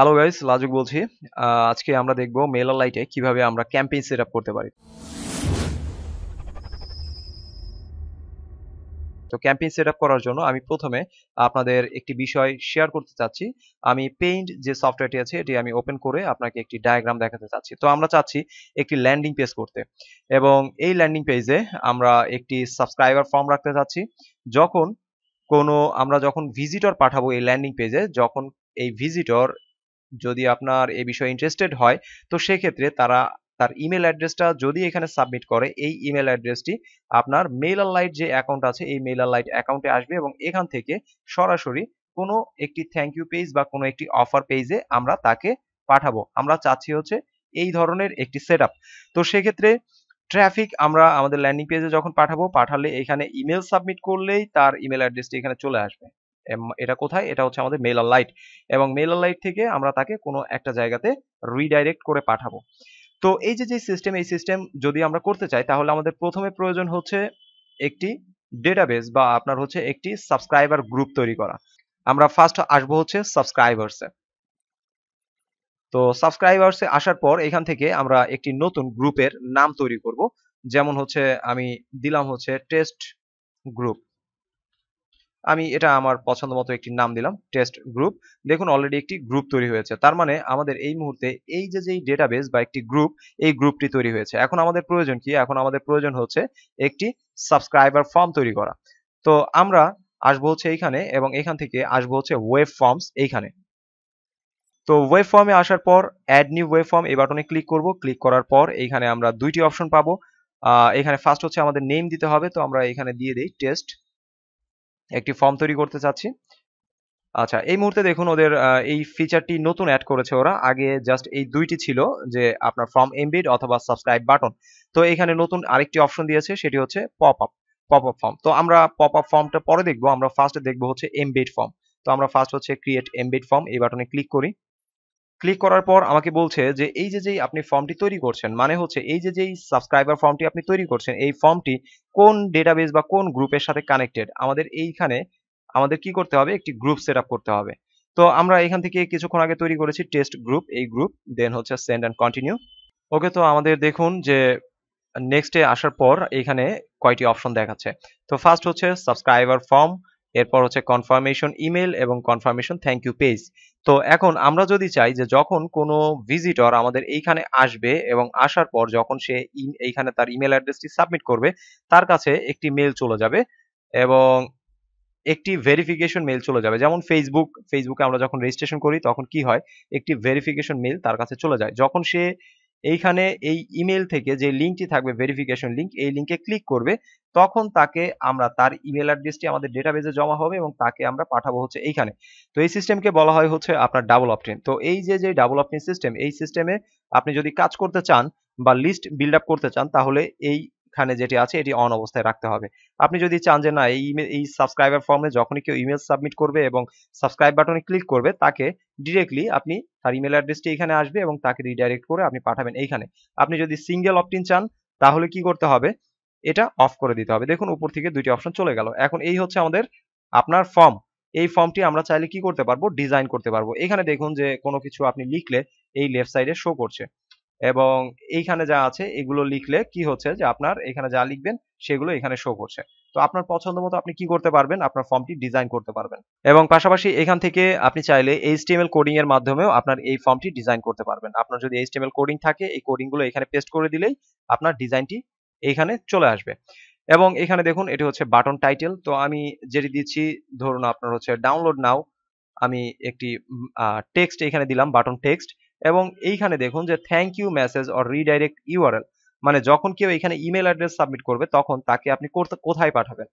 hello guys লাজুক বলছি আজকে আমরা দেখব মেলা লাইটে কিভাবে আমরা ক্যাম্পেইন সেট আপ করতে পারি তো ক্যাম্পেইন সেট আপ করার জন্য আমি প্রথমে আপনাদের একটি বিষয় শেয়ার করতে চাচ্ছি আমি পেইন্ট যে সফটওয়্যারটি আছে এটি আমি ওপেন করে আপনাকে একটি ডায়াগ্রাম দেখাতে চাচ্ছি তো আমরা চাচ্ছি একটি ল্যান্ডিং পেজ করতে এবং এই ল্যান্ডিং পেজে আমরা একটি সাবস্ক্রাইবার ফর্ম রাখতে চাচ্ছি যখন কোনো আমরা যখন ভিজিটর পাঠাবো এই ল্যান্ডিং পেজে যখন এই ভিজিটর যদি আপনার এ বিষয়ে ইন্টারেস্টেড হয় তো সেক্ষেত্রে তারা তার ইমেল অ্যাড্রেসটা যদি এখানে সাবমিট করে এই ইমেল অ্যাড্রেসটি আপনার মেল লাইট যে অ্যাকাউন্ট আছে এই মেল লাইট অ্যাকাউন্টে আসবে এবং এখান থেকে সরাসরি কোনো একটি থ্যাংক ইউ পেজ বা কোনো একটি অফার পেজে আমরা তাকে পাঠাবো আমরা চাচ্ছি হচ্ছে এই ধরনের একটি সেট তো সেক্ষেত্রে ট্রাফিক আমরা আমাদের ল্যান্ডিং পেজে যখন পাঠাবো পাঠালে এখানে ইমেল সাবমিট করলেই তার ইমেল অ্যাড্রেসটি এখানে চলে আসবে এটা কোথায় এটা হচ্ছে আমাদের মেলার লাইট এবং মেলার লাইট থেকে আমরা তাকে কোনো একটা জায়গাতে রিডাইরেক্ট করে পাঠাবো তো এই যে যে সিস্টেম এই সিস্টেম যদি আমরা করতে চাই তাহলে আমাদের প্রথমে প্রয়োজন হচ্ছে একটি ডেটাবেস বা আপনার হচ্ছে একটি সাবস্ক্রাইবার গ্রুপ তৈরি করা আমরা ফার্স্ট আসবো হচ্ছে সাবস্ক্রাইবার্সে তো সাবস্ক্রাইবার্সে আসার পর এখান থেকে আমরা একটি নতুন গ্রুপের নাম তৈরি করব যেমন হচ্ছে আমি দিলাম হচ্ছে টেস্ট গ্রুপ আমি এটা আমার পছন্দ মতো একটি নাম দিলাম টেস্ট গ্রুপ দেখুন অলরেডি একটি গ্রুপ তৈরি হয়েছে তার মানে আমাদের এই মুহূর্তে এই যে যেই ডেটাবেস বা একটি গ্রুপ এই গ্রুপটি তৈরি হয়েছে এখন আমাদের প্রয়োজন কি এখন আমাদের প্রয়োজন হচ্ছে একটি সাবস্ক্রাইবার ফর্ম তৈরি করা তো আমরা আসবো হচ্ছে এইখানে এবং এখান থেকে আসবো হচ্ছে ওয়েব ফর্মস এইখানে তো ওয়েব ফর্মে আসার পর অ্যাড নিউ ওয়েব ফর্ম এই বাটনে ক্লিক করব ক্লিক করার পর এইখানে আমরা দুইটি অপশন পাবো এখানে ফার্স্ট হচ্ছে আমাদের নেম দিতে হবে তো আমরা এখানে দিয়ে দিই টেস্ট একটি ফর্ম তৈরি করতে চাচ্ছি আচ্ছা এই মুহূর্তে দেখুন ওদের এই ফিচারটি নতুন অ্যাড করেছে ওরা আগে জাস্ট এই দুইটি ছিল যে আপনার ফর্ম এমবিড অথবা সাবস্ক্রাইব বাটন তো এখানে নতুন আরেকটি অপশন দিয়েছে সেটি হচ্ছে pop up pop up form তো আমরা পপ আপ ফর্মটা পরে দেখবো আমরা ফার্স্ট দেখবো হচ্ছে এমবিড ফর্ম তো আমরা ফার্স্ট হচ্ছে ক্রিয়েট এমবিড ফর্ম এই বাটনে ক্লিক করি ক্লিক করার পর আমাকে বলছে যে এই যে যেই আপনি ফর্মটি তৈরি করছেন মানে হচ্ছে এই যে যেই সাবস্ক্রাইবার ফর্মটি আপনি তৈরি করছেন এই ফর্মটি কোন ডেটাবেস বা কোন গ্রুপের সাথে কানেক্টেড আমাদের এইখানে আমাদের কি করতে হবে একটি গ্রুপ সেট করতে হবে তো আমরা এখান থেকে কিছুক্ষণ আগে তৈরি করেছি টেস্ট গ্রুপ এই গ্রুপ দেন হচ্ছে সেন্ড অ্যান্ড কন্টিনিউ ওকে তো আমাদের দেখুন যে নেক্সটে আসার পর এখানে কয়টি অপশন দেখাচ্ছে তো ফার্স্ট হচ্ছে সাবস্ক্রাইবার ফর্ম এরপর হচ্ছে কনফার্মেশন ইমেল এবং কনফার্মেশন থ্যাংক ইউ পেজ তো এখন আমরা যদি চাই যে যখন কোনো ভিজিটর আমাদের এইখানে আসবে এবং আসার পর যখন সে এইখানে তার ইমেল অ্যাড্রেসটি সাবমিট করবে তার কাছে একটি মেল চলে যাবে এবং একটি ভেরিফিকেশন মেল চলে যাবে যেমন ফেসবুক ফেসবুকে আমরা যখন রেজিস্ট্রেশন করি তখন কি হয় একটি ভেরিফিকেশন মেল তার কাছে চলে যায় যখন সে এইখানে এই ইমেল থেকে যে লিঙ্কটি থাকবে ভেরিফিকেশন লিঙ্ক এই লিঙ্কে ক্লিক করবে তখন তাকে আমরা তার ইমেল অ্যাড্রেসটি আমাদের ডেটাবেজে জমা হবে এবং তাকে আমরা পাঠাবো হচ্ছে এইখানে তো এই সিস্টেমকে বলা হয় হচ্ছে আপনার ডাবল অপটিন তো এই যে যে ডাবল অপটিন সিস্টেম এই সিস্টেমে আপনি যদি কাজ করতে চান বা লিস্ট বিল্ড আপ করতে চান তাহলে এই খানে যেটি আছে এটি অন অবস্থায় রাখতে হবে আপনি যদি চান যে না এই এই সাবস্ক্রাইবার ফর্মে যখনই কেউ ইমেল সাবমিট করবে এবং সাবস্ক্রাইব বাটনে ক্লিক করবে তাকে ডিরেক্টলি আপনি তার ইমেল অ্যাড্রেসটি এখানে আসবে এবং তাকে রিডাইরেক্ট করে আপনি পাঠাবেন এইখানে আপনি যদি সিঙ্গেল অপটিন চান তাহলে কি করতে হবে এটা অফ করে দিতে হবে দেখুন উপর থেকে দুইটি অপশন চলে গেল এখন এই হচ্ছে আমাদের আপনার ফর্ম এই ফর্মটি আমরা চাইলে কি করতে পারবো ডিজাইন করতে পারবো এখানে দেখুন যে কোনো কিছু আপনি লিখলে এই লেফট সাইডে শো করছে এবং এইখানে যা আছে এগুলো লিখলে কি হচ্ছে যে আপনার এখানে যা লিখবেন সেগুলো এখানে শো করছে তো আপনার পছন্দ মতো আপনি কি করতে পারবেন আপনার ফর্মটি ডিজাইন করতে পারবেন এবং পাশাপাশি এখান থেকে আপনি চাইলে এইচটিএমএল কোডিং এর মাধ্যমেও আপনার এই ফর্মটি ডিজাইন করতে পারবেন আপনার যদি এইচটিএমএল কোডিং থাকে এই কোডিং গুলো এখানে পেস্ট করে দিলেই আপনার ডিজাইনটি এখানে চলে আসবে এবং এখানে দেখুন এটি হচ্ছে বাটন টাইটেল তো আমি যেটি দিচ্ছি ধরুন আপনার হচ্ছে ডাউনলোড নাও আমি একটি টেক্সট এখানে দিলাম বাটন টেক্সট এবং এইখানে দেখুন যে thank you message or redirect URL মানে যখন কেউ এখানে ইমেল অ্যাড্রেস সাবমিট করবে তখন তাকে আপনি কোথায় পাঠাবেন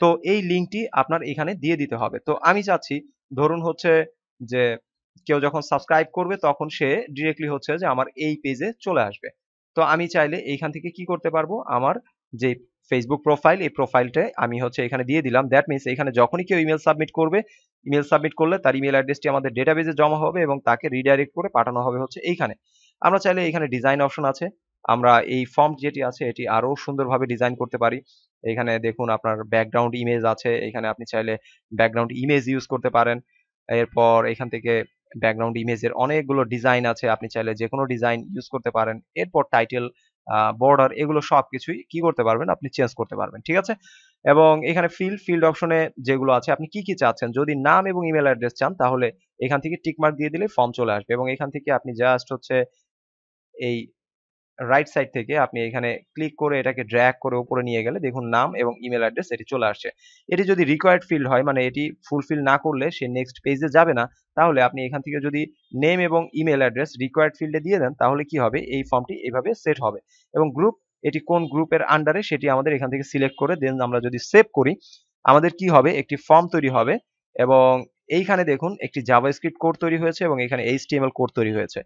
তো এই লিঙ্কটি আপনার এখানে দিয়ে দিতে হবে তো আমি চাচ্ছি ধরুন হচ্ছে যে কেউ যখন সাবস্ক্রাইব করবে তখন সে ডিরেক্টলি হচ্ছে যে আমার এই পেজে চলে আসবে তো আমি চাইলে এইখান থেকে কি করতে পারবো আমার যে ফেসবুক প্রোফাইল এই প্রোফাইলটা আমি হচ্ছে এখানে দিয়ে দিলাম দ্যাট মিনস এখানে যখনই কেউ ইমেল সাবমিট করবে ইমেল সাবমিট করলে তার ইমেল অ্যাড্রেসটি আমাদের ডেটাবেজে জমা হবে এবং তাকে রিডাইরেক্ট করে পাঠানো হবে হচ্ছে এইখানে আমরা চাইলে এখানে ডিজাইন অপশন আছে আমরা এই ফর্ম যেটি আছে এটি আরও সুন্দরভাবে ডিজাইন করতে পারি এখানে দেখুন আপনার ব্যাকগ্রাউন্ড ইমেজ আছে এখানে আপনি চাইলে ব্যাকগ্রাউন্ড ইমেজ ইউজ করতে পারেন এরপর এখান থেকে ব্যাকগ্রাউন্ড ইমেজের অনেকগুলো ডিজাইন আছে আপনি চাইলে যে কোনো ডিজাইন ইউজ করতে পারেন এরপর টাইটেল বর্ডার এগুলো সব কিছুই কি করতে পারবেন আপনি চেঞ্জ করতে পারবেন ঠিক আছে এবং এখানে ফিল্ড ফিল্ড অপশনে যেগুলো আছে আপনি কি কি চাচ্ছেন যদি নাম এবং ইমেল অ্যাড্রেস চান তাহলে এখান থেকে টিকমার্ক দিয়ে দিলে ফর্ম চলে আসবে এবং এখান থেকে আপনি জাস্ট হচ্ছে এই রাইট সাইড থেকে আপনি এখানে ক্লিক করে এটাকে ড্র্যাক করে উপরে নিয়ে গেলে দেখুন নাম এবং ইমেল অ্যাড্রেস এটি চলে আসছে এটি যদি রিকোয়ার্ড ফিল্ড হয় মানে এটি ফুলফিল না করলে সে নেক্সট পেজে যাবে না তাহলে আপনি এখান থেকে যদি নেম এবং ইমেল অ্যাড্রেস রিকোয়ার্ড ফিল্ডে দিয়ে দেন তাহলে কি হবে এই ফর্মটি এভাবে সেট হবে এবং গ্রুপ এটি কোন গ্রুপের আন্ডারে সেটি আমাদের এখান থেকে সিলেক্ট করে দেন আমরা যদি সেভ করি আমাদের কি হবে একটি ফর্ম তৈরি হবে এবং এইখানে দেখুন একটি জাভাস্ক্রিপ্ট কোড তৈরি হয়েছে এবং এখানে এইচটিএমএল কোড তৈরি হয়েছে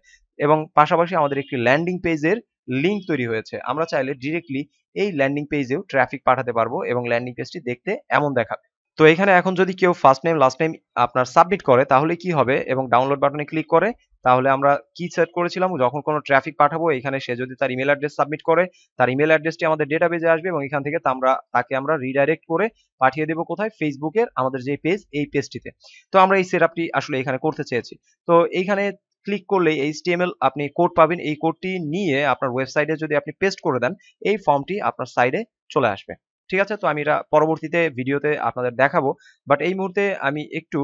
এবং পাশাপাশি আমাদের একটি ল্যান্ডিং পেজের লিঙ্ক তৈরি হয়েছে আমরা চাইলে ডিরেক্টলি এই ল্যান্ডিং পেজেও ট্রাফিক পাঠাতে পারবো এবং ল্যান্ডিং পেজটি দেখতে এমন দেখাবে তো এখানে এখন যদি কেউ ফার্স্ট নেম লাস্ট নেম আপনার সাবমিট করে তাহলে কি হবে এবং ডাউনলোড বাটনে ক্লিক করে তাহলে আমরা কি সেট করেছিলাম যখন কোনো ট্রাফিক পাঠাবো এখানে সে যদি তার ইমেল অ্যাড্রেস সাবমিট করে তার ইমেল অ্যাড্রেসটি আমাদের ডেটা পেজে আসবে এবং এখান থেকে আমরা তাকে আমরা রিডাইরেক্ট করে পাঠিয়ে দেবো কোথায় ফেসবুকের আমাদের যে পেজ এই পেজটিতে তো আমরা এই সেটআপটি আসলে এখানে করতে চেয়েছি তো এইখানে ক্লিক করলে এইচটিএমএল আপনি কোড পাবেন এই কোডটি নিয়ে আপনার ওয়েবসাইটে যদি আপনি পেস্ট করে দেন এই ফর্মটি আপনার সাইডে চলে আসবে ঠিক আছে তো আমি এটা পরবর্তীতে ভিডিওতে আপনাদের দেখাবো বাট এই মুহূর্তে আমি একটু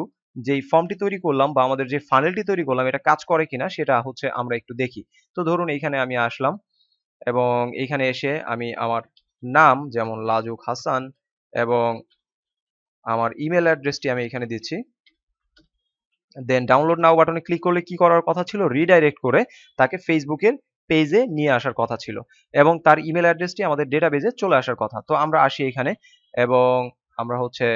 যেই ফর্মটি তৈরি করলাম বা আমাদের যে ফানেলটি তৈরি করলাম এটা কাজ করে কিনা সেটা হচ্ছে আমরা একটু দেখি তো ধরুন এইখানে আমি আসলাম এবং এইখানে এসে আমি আমার নাম যেমন লাজুক হাসান এবং আমার ইমেল অ্যাড্রেসটি আমি এখানে দিচ্ছি দেন ডাউনলোড নাও বাটনে ক্লিক করলে কি করার কথা ছিল রিডাইরেক্ট করে তাকে ফেসবুকের পেজে নিয়ে আসার কথা ছিল এবং তার ইমেল অ্যাড্রেসটি আমাদের ডেটাবেজে চলে আসার কথা তো আমরা আসি এখানে এবং আমরা হচ্ছে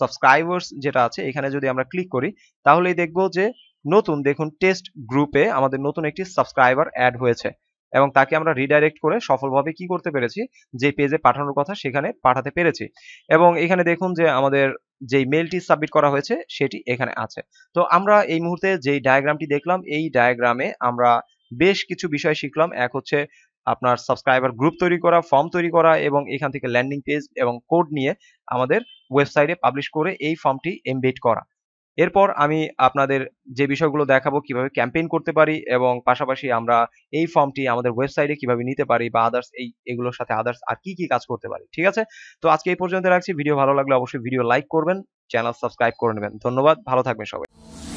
সাবস্ক্রাইবার্স যেটা আছে এখানে যদি আমরা ক্লিক করি তাহলেই দেখব যে নতুন দেখুন টেস্ট গ্রুপে আমাদের নতুন একটি সাবস্ক্রাইবার অ্যাড হয়েছে এবং তাকে আমরা রিডাইরেক্ট করে সফলভাবে কি করতে পেরেছি যে পেজে পাঠানোর কথা সেখানে পাঠাতে পেরেছি এবং এখানে দেখুন যে আমাদের যে মেলটি সাবমিট করা হয়েছে সেটি এখানে আছে তো আমরা এই মুহূর্তে যেই ডায়াগ্রামটি দেখলাম এই ডায়াগ্রামে আমরা বেশ কিছু বিষয় শিখলাম এক হচ্ছে আপনার সাবস্ক্রাইবার গ্রুপ তৈরি করা ফর্ম তৈরি করা এবং এখান থেকে ল্যান্ডিং পেজ এবং কোড নিয়ে আমাদের ওয়েবসাইটে পাবলিশ করে এই ফর্মটি এমবেড করা এরপর আমি আপনাদের যে বিষয়গুলো দেখাবো কিভাবে ক্যাম্পেইন করতে পারি এবং পাশাপাশি আমরা এই ফর্মটি আমাদের ওয়েবসাইটে কিভাবে নিতে পারি বা আদার্স এই এগুলোর সাথে আদার্স আর কি কি কাজ করতে পারি ঠিক আছে তো আজকে এই পর্যন্ত রাখছি ভিডিও ভালো লাগলে অবশ্যই ভিডিও লাইক করবেন চ্যানেল সাবস্ক্রাইব করে নেবেন ধন্যবাদ ভালো থাকবেন সবাই